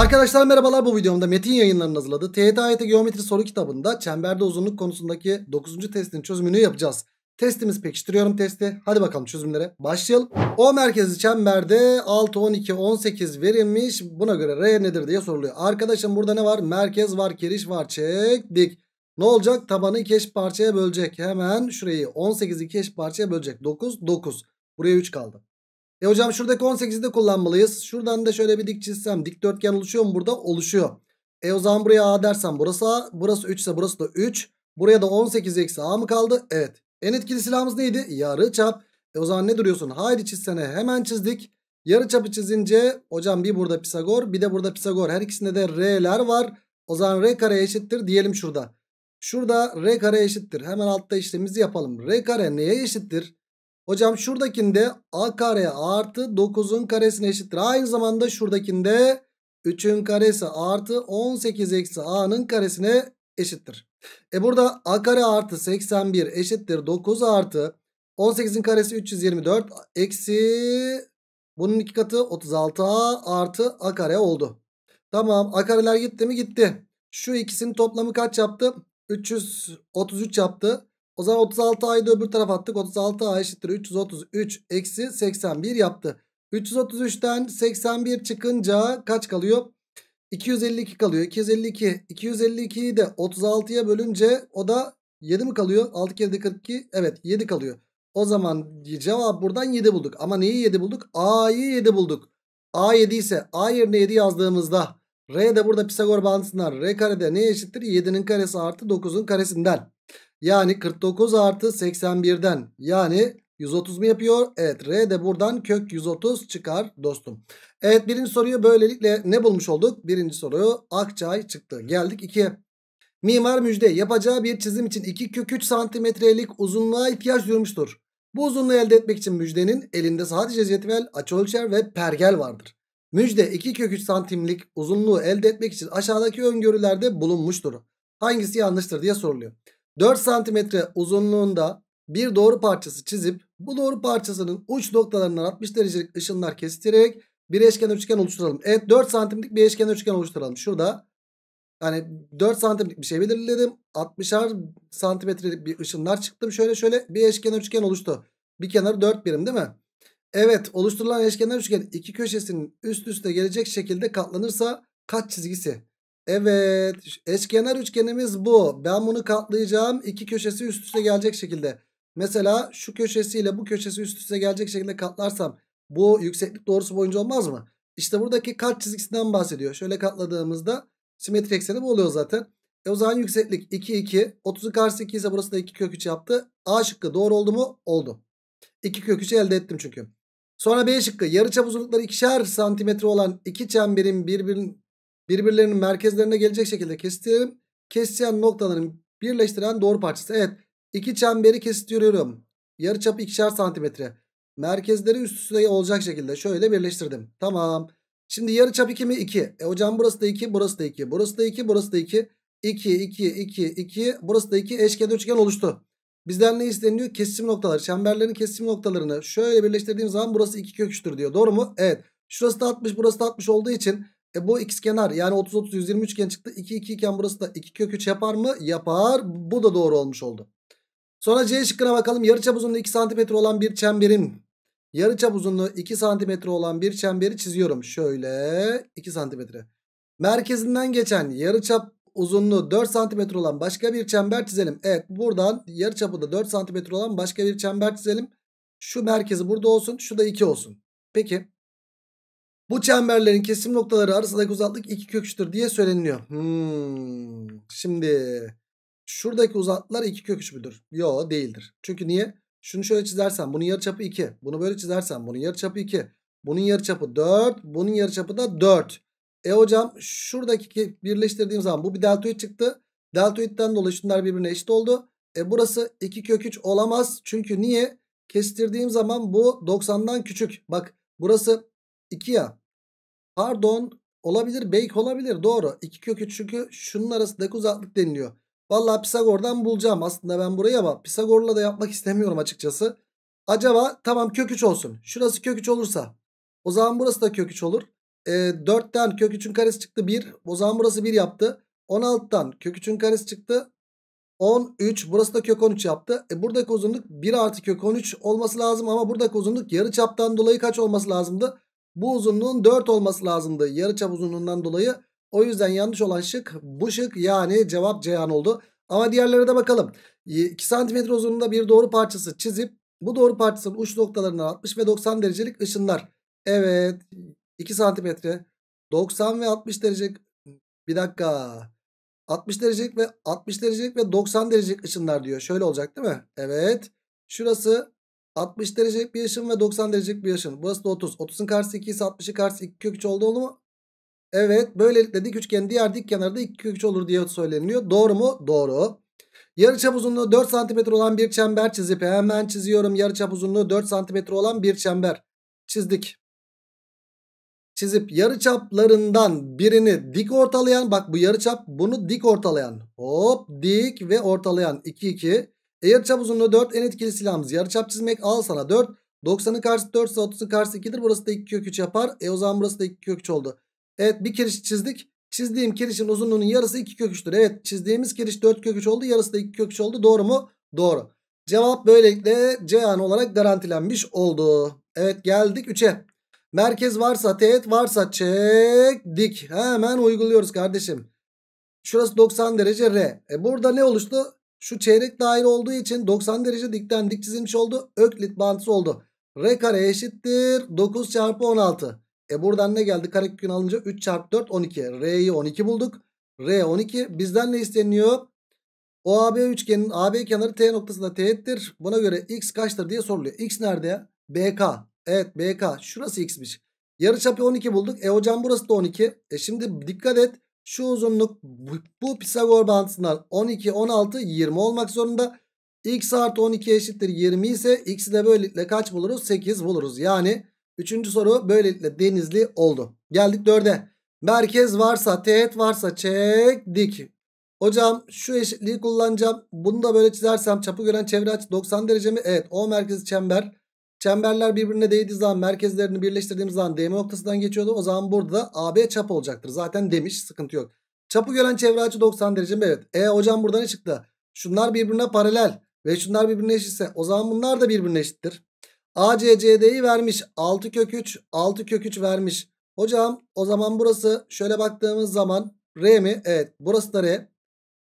Arkadaşlar merhabalar bu videomda Metin yayınlarının hazırladığı TET AYT Geometri soru kitabında çemberde uzunluk konusundaki 9. testin çözümünü yapacağız. Testimiz pekiştiriyorum testi. Hadi bakalım çözümlere başlayalım. O merkezli çemberde 6, 12, 18 verilmiş. Buna göre R nedir diye soruluyor. Arkadaşım burada ne var? Merkez var, kiriş var. Çektik. Ne olacak? Tabanı 2 eş parçaya bölecek. Hemen şurayı 18'i 2 eş parçaya bölecek. 9, 9. Buraya 3 kaldı. E hocam şurada 18'i de kullanmalıyız. Şuradan da şöyle bir dik çizsem. Dikdörtgen oluşuyor mu burada? Oluşuyor. E o zaman buraya A dersen burası A. Burası 3 ise burası da 3. Buraya da 18 eksi A mı kaldı? Evet. En etkili silahımız neydi? Yarı çap. E o zaman ne duruyorsun? Haydi çizsene. Hemen çizdik. Yarı çapı çizince hocam bir burada Pisagor bir de burada Pisagor. Her ikisinde de R'ler var. O zaman R kare eşittir diyelim şurada. Şurada R kare eşittir. Hemen altta işlemimizi yapalım. R kare neye eşittir? Hocam şuradakinde a kare artı 9'un karesine eşittir. Aynı zamanda şuradakinde 3'ün karesi artı 18 eksi a'nın karesine eşittir. E burada a kare artı 81 eşittir 9 artı 18'in karesi 324 eksi bunun iki katı 36a artı a kare oldu. Tamam a kareler gitti mi gitti. Şu ikisinin toplamı kaç yaptı? 333 yaptı. O zaman 36 A'yı da öbür tarafa attık. 36 A eşittir 333 eksi 81 yaptı. 333'ten 81 çıkınca kaç kalıyor? 252 kalıyor. 252. 252'yi de 36'ya bölünce o da 7 mi kalıyor? 6 kere de 42. Evet 7 kalıyor. O zaman cevap buradan 7 bulduk. Ama neyi 7 bulduk? A'yı 7 bulduk. A 7 ise A yerine 7 yazdığımızda R de burada Pisagor bağıntısından R karede ne eşittir? 7'nin karesi artı 9'un karesinden. Yani 49 artı 81'den yani 130 mu yapıyor? Evet R de buradan kök 130 çıkar dostum. Evet birinci soruyu böylelikle ne bulmuş olduk? Birinci soruyu Akçay çıktı. Geldik 2'ye. Mimar Müjde yapacağı bir çizim için 2 kök 3 santimetrelik uzunluğa ihtiyaç duymuştur. Bu uzunluğu elde etmek için Müjde'nin elinde sadece cetvel, açıölçer ve pergel vardır. Müjde 2 kök 3 santimlik uzunluğu elde etmek için aşağıdaki öngörülerde bulunmuştur. Hangisi yanlıştır diye soruluyor. 4 santimetre uzunluğunda bir doğru parçası çizip bu doğru parçasının uç noktalarından 60 derecelik ışınlar kestirerek bir eşkenar üçgen oluşturalım. Evet 4 santimlik bir eşkenar üçgen oluşturalım. Şurada yani 4 santimlik bir şey belirledim. 60'ar santimetrelik bir ışınlar çıktım. Şöyle şöyle bir eşkenar üçgen oluştu. Bir kenarı 4 birim değil mi? Evet oluşturulan eşkenar üçgen iki köşesinin üst üste gelecek şekilde katlanırsa kaç çizgisi? Evet eşkenar üçgenimiz bu. Ben bunu katlayacağım. İki köşesi üst üste gelecek şekilde. Mesela şu köşesiyle bu köşesi üst üste gelecek şekilde katlarsam bu yükseklik doğrusu boyunca olmaz mı? İşte buradaki kat çizgisinden bahsediyor. Şöyle katladığımızda simetrik ekseni bu oluyor zaten. E o zaman yükseklik 2 2. 30'un karşısı 2 ise burası da 2 kök 3 yaptı. A şıkkı doğru oldu mu? Oldu. 2 kök 3'ü elde ettim çünkü. Sonra B şıkkı çap uzunlukları ikişer santimetre olan iki çemberin birbirin Birbirlerinin merkezlerine gelecek şekilde kesiştirelim. Kesişen noktaların birleştiren doğru parçası. Evet. iki çemberi Yarı Yarıçapı ikişer santimetre. Merkezleri üst üste olacak şekilde şöyle birleştirdim. Tamam. Şimdi yarıçap 2 mi? 2. E hocam burası da 2, burası da 2, burası da 2, burası da 2. 2, 2, 2, 2. Burası da 2. Eşkenar üçgen oluştu. Bizden ne isteniyor? Kesim noktaları. Çemberlerin kesim noktalarını şöyle birleştirdiğim zaman burası 2 kök diyor. Doğru mu? Evet. Şurası da 60, burası da 60 olduğu için e bu x kenar yani 30 30 120 üçgen çıktı. 2 2 iken burası da 2 kök 3 yapar mı? Yapar. Bu da doğru olmuş oldu. Sonra C şıkkına bakalım. Yarıçap uzunluğu 2 cm olan bir çemberin yarıçap uzunluğu 2 cm olan bir çemberi çiziyorum. Şöyle 2 cm. Merkezinden geçen yarıçap uzunluğu 4 cm olan başka bir çember çizelim. Evet buradan yarıçapı da 4 cm olan başka bir çember çizelim. Şu merkezi burada olsun, şu da 2 olsun. Peki bu çemberlerin kesim noktaları arasındaki uzaklık 2 köküçtür diye söyleniliyor. Hmm. Şimdi şuradaki uzaklıklar 2 köküç müdür? Yok değildir. Çünkü niye? Şunu şöyle çizersen bunun yarıçapı 2. Bunu böyle çizersen bunun yarıçapı 2. Bunun yarıçapı 4. Bunun yarıçapı da 4. E hocam şuradaki birleştirdiğim zaman bu bir deltoid çıktı. Deltoid'den dolayı şunlar birbirine eşit oldu. E burası 2 kök olamaz. Çünkü niye? Kestirdiğim zaman bu 90'dan küçük. Bak burası 2 ya. Pardon olabilir. Bake olabilir. Doğru. 2 kök 3 çünkü şunun arasındaki uzaklık deniliyor. Valla Pisagor'dan bulacağım aslında ben burayı ama Pisagor'la da yapmak istemiyorum açıkçası. Acaba tamam kök 3 olsun. Şurası kök 3 olursa o zaman burası da kök 3 olur. E, ee, 4'ten kök 3'ün karesi çıktı 1. O zaman burası 1 yaptı. 16'dan kök 3'ün karesi çıktı. 13 burası da kök 13 yaptı. E, buradaki uzunluk 1 artı kök 13 olması lazım ama buradaki uzunluk yarı çaptan dolayı kaç olması lazımdı? Bu uzunluğun 4 olması lazımdı. Yarıçap uzunluğundan dolayı. O yüzden yanlış olan şık bu şık yani cevap Ceyhan oldu. Ama diğerlere de bakalım. 2 ee, cm uzunluğunda bir doğru parçası çizip bu doğru parçasının uç noktalarına 60 ve 90 derecelik ışınlar. Evet 2 cm 90 ve 60 derecelik bir dakika 60 derecelik ve 60 derecelik ve 90 derecelik ışınlar diyor. Şöyle olacak değil mi? Evet. Şurası 60 derecelik bir ışın ve 90 derecelik bir ışın. Burası da 30. 30'un karşısı 2 ise 60'ın karşısı 2 kök 3 oldu olur mu? Evet. Böylelikle dik üçgen, diğer dik kenarı da 2 kök 3 olur diye söyleniliyor. Doğru mu? Doğru. Yarıçap uzunluğu 4 cm olan bir çember çizip hemen çiziyorum. Yarıçap uzunluğu 4 cm olan bir çember çizdik. Çizip yarıçaplarından birini dik ortalayan bak bu yarıçap bunu dik ortalayan. Hop dik ve ortalayan 2 2. Yarıçap uzunluğu 4 en etkili silahımız yarıçap çizmek al sana 4. 90'ın karşısı 4 ise 30'un karşısı 2'dir. Burası da 2 kök 3 yapar. E o zaman burası da 2 kök 3 oldu. Evet bir kiriş çizdik. Çizdiğim kirişin uzunluğunun yarısı 2 kök 3'tür. Evet çizdiğimiz kiriş 4 kök 3 oldu. Yarısı da 2 kök 3 oldu. Doğru mu? Doğru. Cevap böylelikle C an olarak garantilenmiş oldu. Evet geldik 3'e. Merkez varsa teğet varsa çek dik Hemen uyguluyoruz kardeşim. Şurası 90 derece R. E burada ne oluştu? Şu çeyrek daire olduğu için 90 derece dikten dik çizilmiş oldu. Öklit bağıntısı oldu. R kare eşittir 9 çarpı 16. E buradan ne geldi? Karekök alınca 3 çarpı 4 12. R'yi 12 bulduk. R 12. Bizden ne isteniyor? OAB üçgenin AB kenarı T noktasında teğettir. Buna göre X kaçtır diye soruluyor. X nerede BK. Evet BK. Şurası X'miş. Yarıçapı 12 bulduk. E hocam burası da 12. E şimdi dikkat et. Şu uzunluk bu Pisagor bağıntısından 12, 16, 20 olmak zorunda. X artı 12 eşittir 20 ise x'i de böylelikle kaç buluruz? 8 buluruz. Yani 3. soru böylelikle denizli oldu. Geldik 4'e. Merkez varsa, teğet varsa çek dik. Hocam şu eşitliği kullanacağım. Bunu da böyle çizersem çapı gören çevre açı 90 derece mi? Evet. O merkezi çember Çemberler birbirine değdiği zaman merkezlerini birleştirdiğimiz zaman DM noktasından geçiyordu. O zaman burada da AB çap olacaktır. Zaten demiş sıkıntı yok. Çapı gören çevre açı 90 derece mi? Evet. E hocam burada ne çıktı? Şunlar birbirine paralel ve şunlar birbirine eşitse o zaman bunlar da birbirine eşittir. ACCD'yi vermiş. 6 kök 3, 6 kök 3 vermiş. Hocam o zaman burası şöyle baktığımız zaman R mi? Evet burası da R.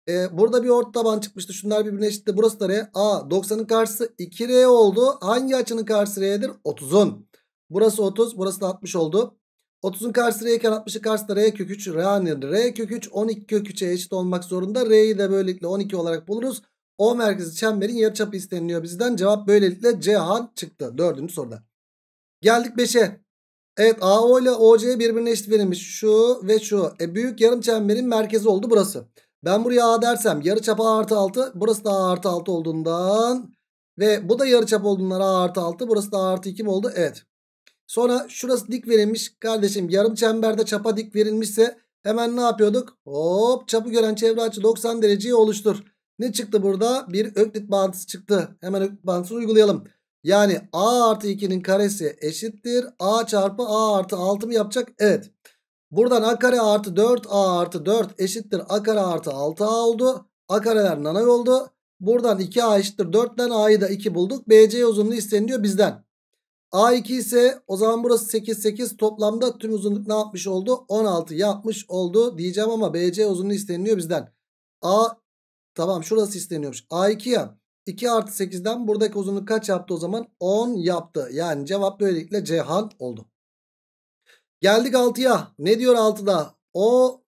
E, burada bir orta taban çıkmıştı. Şunlar birbirine eşitti. Burası da R. A 90'ın karşısı 2R oldu. Hangi açının karşısı R'dir? 30'un. Burası 30. Burası da 60 oldu. 30'un karşısı R iken 60'ın karşısı da R kök 3. Yani R kök 3 12 kök 3'e eşit olmak zorunda. R'yi de böylelikle 12 olarak buluruz. O merkezi çemberin yarıçapı isteniliyor bizden. Cevap böylelikle C han çıktı. Dördüncü soruda. Geldik 5'e. Evet AO ile OC birbirine eşit verilmiş. Şu ve şu. E, büyük yarım çemberin merkezi oldu Burası. Ben buraya A dersem yarıçap A artı 6. Burası da A artı 6 olduğundan ve bu da yarı çap olduğundan A artı 6. Burası da A artı 2 mi oldu? Evet. Sonra şurası dik verilmiş. Kardeşim yarım çemberde çapa dik verilmişse hemen ne yapıyorduk? Hop çapı gören çevre açı 90 dereceyi oluştur. Ne çıktı burada? Bir öklit bağıntısı çıktı. Hemen öklit bağıntısını uygulayalım. Yani A artı 2'nin karesi eşittir. A çarpı A artı 6 mı yapacak? Evet. Buradan a kare artı 4a artı 4 eşittir a kare artı 6a oldu. A kareler nanay oldu. Buradan 2a eşittir 4 den a'yı da 2 bulduk. BC uzunluğu isteniyor bizden. A2 ise o zaman burası 8 8 toplamda tüm uzunluk ne yapmış oldu? 16 yapmış oldu diyeceğim ama BC uzunluğu isteniyor bizden. A tamam şurası isteniyormuş. A2 ya 2 artı 8'den buradaki uzunluk kaç yaptı o zaman? 10 yaptı. Yani cevap böylelikle Cihan oldu. Geldik 6'ya. Ne diyor 6'da? O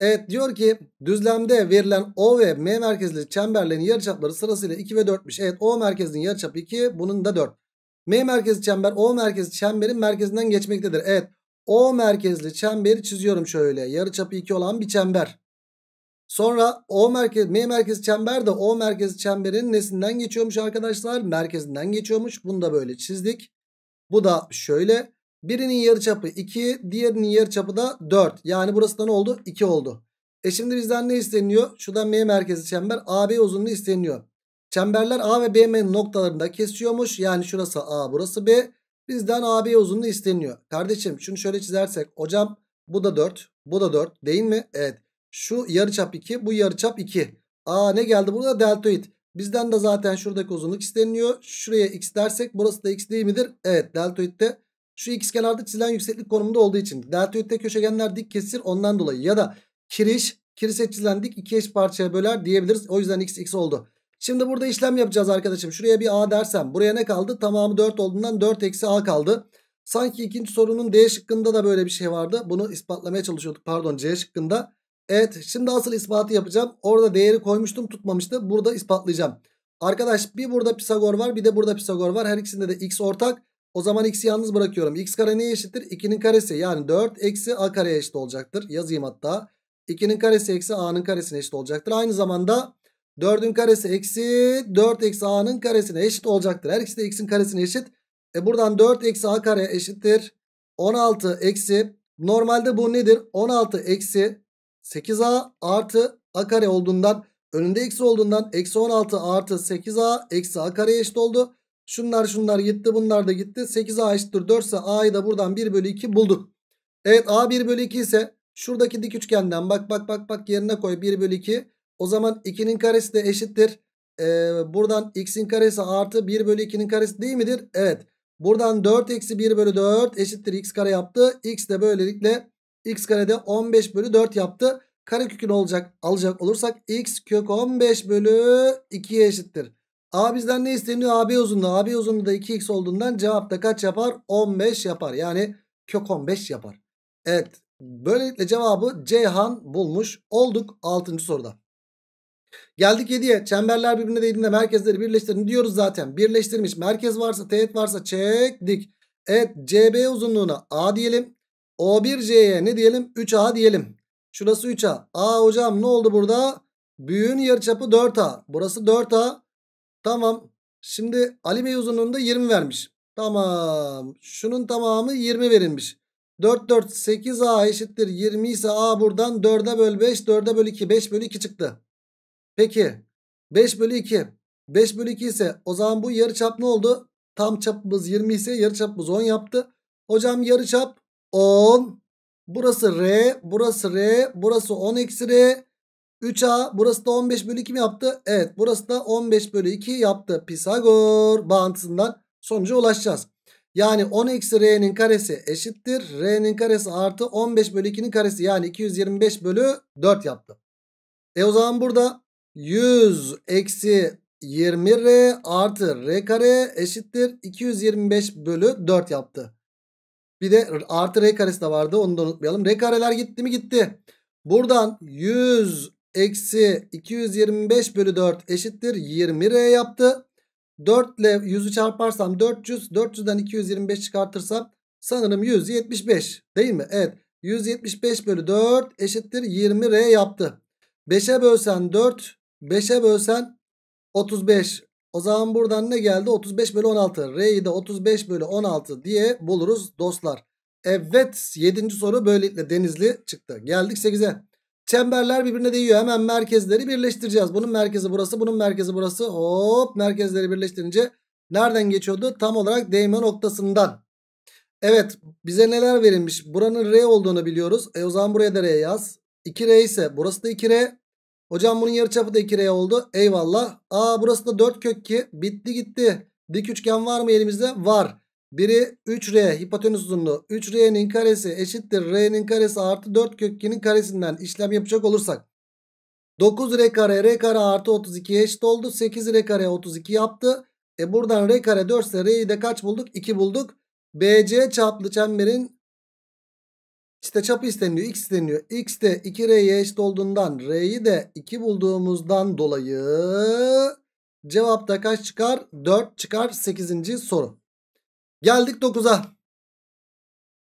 Evet diyor ki düzlemde verilen O ve M merkezli çemberlerin yarıçapları sırasıyla 2 ve 4'müş. Evet O merkezinin yarıçapı 2 bunun da 4. M merkezli çember O merkezli çemberin merkezinden geçmektedir. Evet O merkezli çemberi çiziyorum şöyle. Yarıçapı 2 olan bir çember. Sonra O merkez M merkezli çember de O merkezli çemberin nesinden geçiyormuş arkadaşlar? Merkezinden geçiyormuş. Bunu da böyle çizdik. Bu da şöyle. Birinin yarıçapı 2, diğerinin yarıçapı da 4. Yani burası da ne oldu? 2 oldu. E şimdi bizden ne isteniyor? Şuradan M merkezi çember AB uzunluğu isteniyor. Çemberler A ve BM noktalarında kesiyormuş. Yani şurası A, burası B. Bizden AB uzunluğu isteniyor. Kardeşim şunu şöyle çizersek. Hocam bu da 4, bu da 4 değil mi? Evet. Şu yarıçap 2, bu yarıçap 2. Aa ne geldi burada? Deltoid. Bizden de zaten şuradaki uzunluk isteniyor. Şuraya x dersek burası da x değil midir? Evet deltoid'de şu x kenarda çizilen yükseklik konumunda olduğu için. Deltoid'de köşegenler dik kesir ondan dolayı. Ya da kiriş, kirişe çizilen dik iki eş parçaya böler diyebiliriz. O yüzden x x oldu. Şimdi burada işlem yapacağız arkadaşım. Şuraya bir a dersem buraya ne kaldı? Tamamı 4 olduğundan 4 eksi a kaldı. Sanki ikinci sorunun D şıkkında da böyle bir şey vardı. Bunu ispatlamaya çalışıyorduk. Pardon C şıkkında. Evet şimdi asıl ispatı yapacağım. Orada değeri koymuştum tutmamıştı. Burada ispatlayacağım. Arkadaş bir burada Pisagor var bir de burada Pisagor var. Her ikisinde de x ortak. O zaman x'i yalnız bırakıyorum. x kare neye eşittir? 2'nin karesi yani 4 eksi a kareye eşit olacaktır. Yazayım hatta. 2'nin karesi eksi a'nın karesine eşit olacaktır. Aynı zamanda 4'ün karesi eksi 4 eksi a'nın karesine eşit olacaktır. Her ikisi de x'in karesine eşit. E buradan 4 eksi a kare eşittir. 16 eksi normalde bu nedir? 16 eksi 8a artı a kare olduğundan önünde eksi olduğundan eksi 16 artı 8a eksi a kare eşit oldu. Şunlar şunlar gitti bunlar da gitti. 8A eşittir 4 ise A'yı da buradan 1 bölü 2 bulduk. Evet A 1 bölü 2 ise şuradaki dik üçgenden bak bak bak bak yerine koy 1 bölü 2. O zaman 2'nin karesi de eşittir. Ee, buradan x'in karesi artı 1 bölü 2'nin karesi değil midir? Evet. Buradan 4 eksi 1 bölü 4 eşittir x kare yaptı. X de böylelikle x karede 15 bölü 4 yaptı. Kare kökünü olacak, alacak olursak x kök 15 bölü 2'ye eşittir. A bizden ne isteniyor? AB uzunluğu. AB uzunluğu da 2x olduğundan cevapta kaç yapar? 15 yapar. Yani kök 15 yapar. Evet. Böylelikle cevabı Ceyhan bulmuş olduk 6. soruda. Geldik 7'ye. Çemberler birbirine değdiğinde merkezleri birleştirin diyoruz zaten. Birleştirmiş. Merkez varsa teğet varsa çektik. Evet CB uzunluğuna A diyelim. O1C'ye ne diyelim? 3A diyelim. Şurası 3A. A hocam ne oldu burada? Büyüğün yarıçapı 4A. Burası 4A. Tamam. Şimdi Ali Bey uzunluğunda 20 vermiş. Tamam. Şunun tamamı 20 verilmiş. 4 4 8a eşittir 20 ise a buradan 4'e böl 5 4'e böl 2 5 bölü 2 çıktı. Peki 5 bölü 2 5 bölü 2 ise o zaman bu yarı çap ne oldu? Tam çapımız 20 ise yarı çapımız 10 yaptı. Hocam yarı çap 10 burası r burası r burası 10 eksi r 3A burası da 15 bölü 2 mi yaptı? Evet burası da 15 bölü 2 yaptı. Pisagor bağıntısından sonuca ulaşacağız. Yani 10 eksi R'nin karesi eşittir. R'nin karesi artı 15 bölü 2'nin karesi yani 225 bölü 4 yaptı. E o zaman burada 100 eksi 20R artı R kare eşittir. 225 bölü 4 yaptı. Bir de artı R karesi de vardı onu da unutmayalım. R kareler gitti mi gitti. Buradan 100 eksi 225 bölü 4 eşittir 20R yaptı. 4 ile 100'ü çarparsam 400. 400'den 225 çıkartırsam sanırım 175 değil mi? Evet 175 bölü 4 eşittir 20R yaptı. 5'e bölsen 4 5'e bölsen 35. O zaman buradan ne geldi? 35 bölü 16. R'yi de 35 bölü 16 diye buluruz dostlar. Evet 7. soru böylelikle denizli çıktı. Geldik 8'e. Çemberler birbirine değiyor. Hemen merkezleri birleştireceğiz. Bunun merkezi burası, bunun merkezi burası. Hop merkezleri birleştirince nereden geçiyordu? Tam olarak değme noktasından. Evet bize neler verilmiş? Buranın R olduğunu biliyoruz. E o zaman buraya da R yaz. 2R ise burası da 2R. Hocam bunun yarıçapı da 2R oldu. Eyvallah. Aa burası da 4 kök 2. Bitti gitti. Dik üçgen var mı elimizde? Var. Biri 3R hipotenüs uzunluğu. 3R'nin karesi eşittir. R'nin karesi artı 4 kökünün karesinden işlem yapacak olursak. 9R kare R kare artı 32 eşit oldu. 8R kare 32 yaptı. E buradan R kare 4 ise R'yi de kaç bulduk? 2 bulduk. BC çaplı çemberin işte çapı isteniyor. X isteniyor. X de 2R'ye eşit olduğundan R'yi de 2 bulduğumuzdan dolayı cevapta kaç çıkar? 4 çıkar. 8. soru. Geldik 9'a.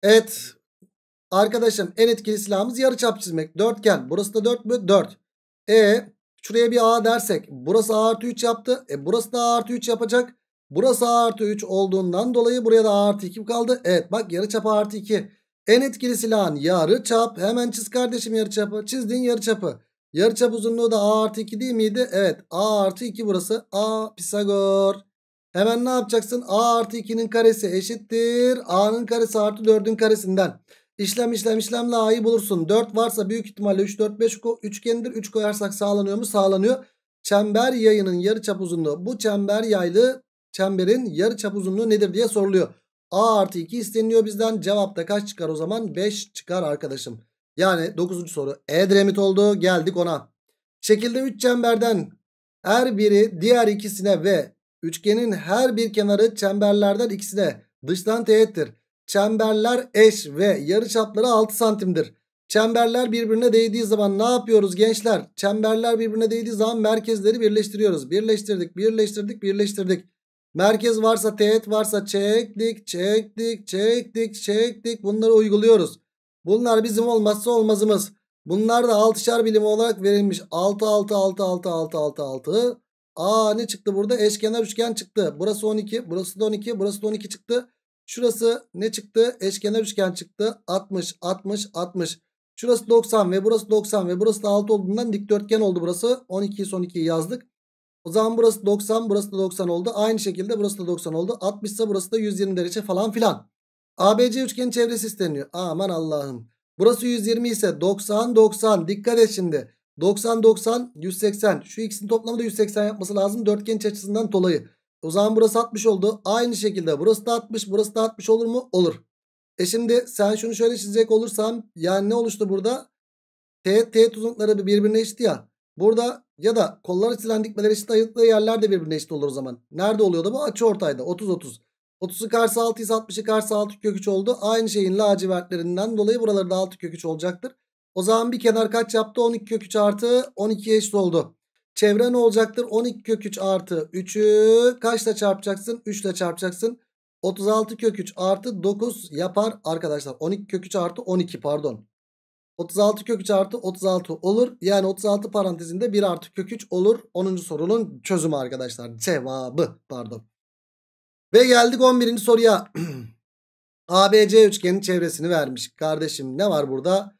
Evet. Arkadaşım en etkili silahımız yarı çap çizmek. Dörtgen. Burası da 4 mü? 4. E şuraya bir A dersek. Burası A artı 3 yaptı. E burası da A artı 3 yapacak. Burası A artı 3 olduğundan dolayı buraya da A artı 2 kaldı. Evet bak yarı A artı 2. En etkili silahın yarı çap. Hemen çiz kardeşim yarı yarıçapı. Çizdin yarı Yarı çap uzunluğu da A artı 2 değil miydi? Evet A artı 2 burası. A Pisagor. Hemen ne yapacaksın? A artı 2'nin karesi eşittir. A'nın karesi artı 4'ün karesinden. İşlem işlem işlemle A'yı bulursun. 4 varsa büyük ihtimalle 3 4 5 üçgendir. 3 koyarsak sağlanıyor mu? Sağlanıyor. Çember yayının yarı çap uzunluğu. Bu çember yaylı çemberin yarı çap uzunluğu nedir diye soruluyor. A artı 2 isteniliyor bizden. Cevapta kaç çıkar o zaman? 5 çıkar arkadaşım. Yani 9. soru E Edremit oldu. Geldik ona. Şekilde 3 çemberden her biri diğer ikisine ve Üçgenin her bir kenarı çemberlerden ikisine dıştan teğettir. Çemberler eş ve yarıçapları 6 santimdir. Çemberler birbirine değdiği zaman ne yapıyoruz gençler? Çemberler birbirine değdiği zaman merkezleri birleştiriyoruz. Birleştirdik, birleştirdik, birleştirdik. Merkez varsa teğet varsa çektik, çektik, çektik, çektik. Bunları uyguluyoruz. Bunlar bizim olmazsa olmazımız. Bunlar da 6'şar bilim olarak verilmiş. 6, 6, 6, 6, 6, 6, 6. Aa ne çıktı burada? Eşkenar üçgen çıktı. Burası 12. Burası da 12. Burası da 12 çıktı. Şurası ne çıktı? Eşkenar üçgen çıktı. 60, 60, 60. Şurası 90 ve burası 90 ve burası da 6 olduğundan dikdörtgen oldu burası. 12'yi son 2'yi yazdık. O zaman burası 90, burası da 90 oldu. Aynı şekilde burası da 90 oldu. 60 ise burası da 120 derece falan filan. ABC üçgenin çevresi isteniyor. Aman Allah'ım. Burası 120 ise 90, 90. Dikkat et şimdi. 90 90 180 şu ikisinin toplamı da 180 yapması lazım dörtgen açısından dolayı. O zaman burası 60 oldu. Aynı şekilde burası da 60 burası da 60 olur mu? Olur. E şimdi sen şunu şöyle çizecek olursan yani ne oluştu burada? T, uzunlukları birbirine eşit ya. Burada ya da kollar açılan dikmeler eşit ayıtlığı yerler de birbirine eşit olur o zaman. Nerede oluyor da bu? Açı ortayda 30-30. 30'u karşı 6 ise 60'ı karşı 6 kök 3 oldu. Aynı şeyin lacivertlerinden dolayı buraları da 6 kök 3 olacaktır. O zaman bir kenar kaç yaptı? 12 kök 3 artı 12 eşit oldu. Çevre ne olacaktır? 12 kök 3 artı 3'ü kaçla çarpacaksın? 3 ile çarpacaksın. 36 kök 3 artı 9 yapar arkadaşlar. 12 kök 3 artı 12 pardon. 36 kök 3 artı 36 olur. Yani 36 parantezinde 1 artı kök 3 olur. 10. sorunun çözümü arkadaşlar. Cevabı pardon. Ve geldik 11. soruya. ABC üçgenin çevresini vermiş. Kardeşim ne var burada?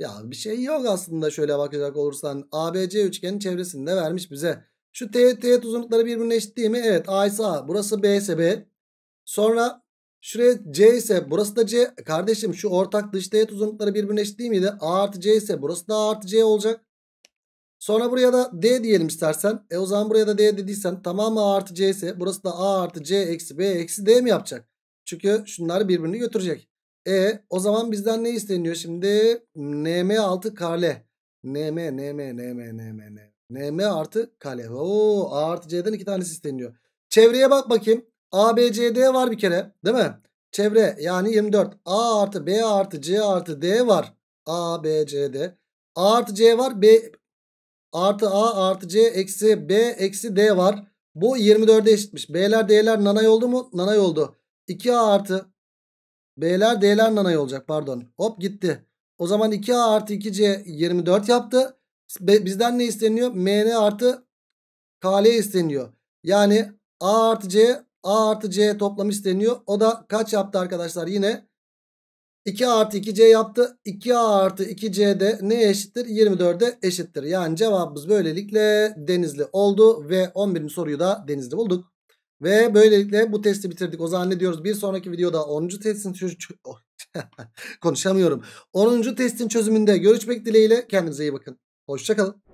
Ya bir şey yok aslında şöyle bakacak olursan. ABC üçgenin çevresinde vermiş bize. Şu teğet teğet uzunlukları birbirine eşit değil mi? Evet A ise A. Burası B ise B. Sonra şuraya C ise burası da C. Kardeşim şu ortak dış teğet uzunlukları birbirine eşit değil miydi? A artı C ise burası da A artı C olacak. Sonra buraya da D diyelim istersen. E o zaman buraya da D dediysen tamamı A artı C ise burası da A artı C eksi B eksi D mi yapacak? Çünkü şunlar birbirini götürecek. E o zaman bizden ne isteniyor şimdi? NM6 Kare, NM, NM, NM, NM, NM. NM artı Kare. Oo, A artı C'den iki tanesi isteniyor. Çevreye bak bakayım. A, B, C, D var bir kere. Değil mi? Çevre yani 24. A artı B artı C artı D var. A, B, C, D. A artı C var. B artı A artı C eksi B eksi D var. Bu 24'e eşitmiş. B'ler D'ler nanay oldu mu? Nanay oldu. 2A artı B'ler D'ler nanay olacak pardon. Hop gitti. O zaman 2A artı 2C 24 yaptı. Bizden ne isteniyor? MN artı KL isteniyor. Yani A artı C A artı C toplam isteniyor. O da kaç yaptı arkadaşlar? Yine 2 artı 2C yaptı. 2A artı 2C de ne eşittir? 24'e eşittir. Yani cevabımız böylelikle denizli oldu. Ve 11. soruyu da denizli bulduk. Ve böylelikle bu testi bitirdik. O zaman ne diyoruz? Bir sonraki videoda 10. testin oh, konuşamıyorum. 10. testin çözümünde görüşmek dileğiyle kendinize iyi bakın. Hoşçakalın.